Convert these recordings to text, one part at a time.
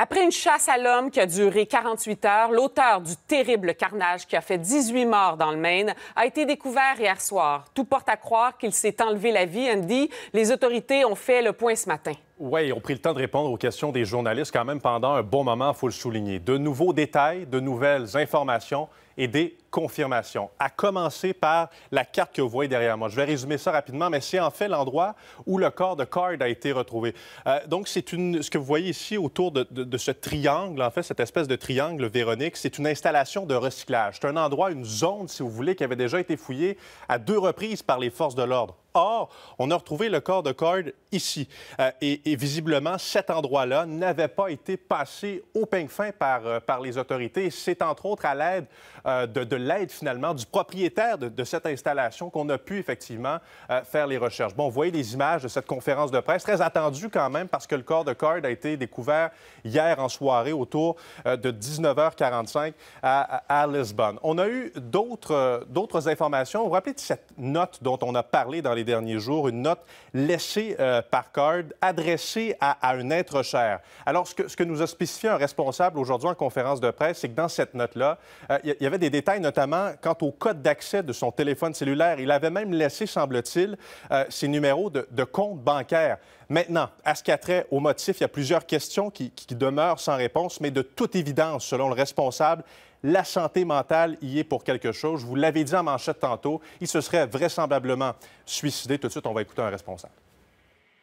Après une chasse à l'homme qui a duré 48 heures, l'auteur du terrible carnage qui a fait 18 morts dans le Maine a été découvert hier soir. Tout porte à croire qu'il s'est enlevé la vie, Andy. Les autorités ont fait le point ce matin. Oui, ils ont pris le temps de répondre aux questions des journalistes quand même pendant un bon moment, il faut le souligner. De nouveaux détails, de nouvelles informations et des confirmations, à commencer par la carte que vous voyez derrière moi. Je vais résumer ça rapidement, mais c'est en fait l'endroit où le corps de Card a été retrouvé. Euh, donc, c'est une, ce que vous voyez ici autour de, de, ce triangle, en fait, cette espèce de triangle, Véronique, c'est une installation de recyclage. C'est un endroit, une zone, si vous voulez, qui avait déjà été fouillée à deux reprises par les forces de l'ordre Or, on a retrouvé le corps de Card ici. Euh, et, visiblement, cet endroit-là n'avait pas été passé au ping fin par, euh, par les autorités. C'est entre autres à l'aide euh, de, l'aide, finalement, du propriétaire de, cette installation qu'on a pu effectivement faire les recherches. Bon, vous voyez les images de cette conférence de presse, très attendue quand même, parce que le corps de Card a été découvert hier en soirée autour de 19h45 à, Lisbonne. On a eu d'autres informations. Vous vous rappelez de cette note dont on a parlé dans les derniers jours, une note laissée euh, par Card adressée à, un être cher. Alors, ce que, ce que nous a spécifié un responsable aujourd'hui en conférence de presse, c'est que dans cette note-là, euh, il y avait des détails notamment quant au code d'accès de son téléphone cellulaire. Il avait même laissé, semble-t-il, euh, ses numéros de, compte bancaire. Maintenant, à ce qui a trait au motif, il y a plusieurs questions qui, qui demeurent sans réponse, mais de toute évidence, selon le responsable, la santé mentale y est pour quelque chose. Je vous l'avais dit en manchette tantôt, il se serait vraisemblablement suicidé. Tout de suite, on va écouter un responsable.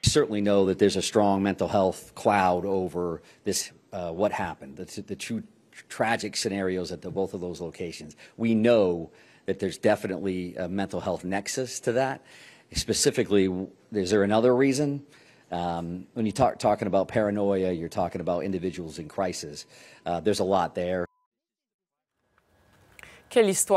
certainly know that there's a strong mental health cloud over this uh, what happened, the, the two tragic scenarios at the, both of those locations. We know that there's definitely a mental health nexus to that. Specifically, is there another reason? Um, when you're talk talking about paranoia, you're talking about individuals in crisis. Uh, there's a lot there quelle histoire.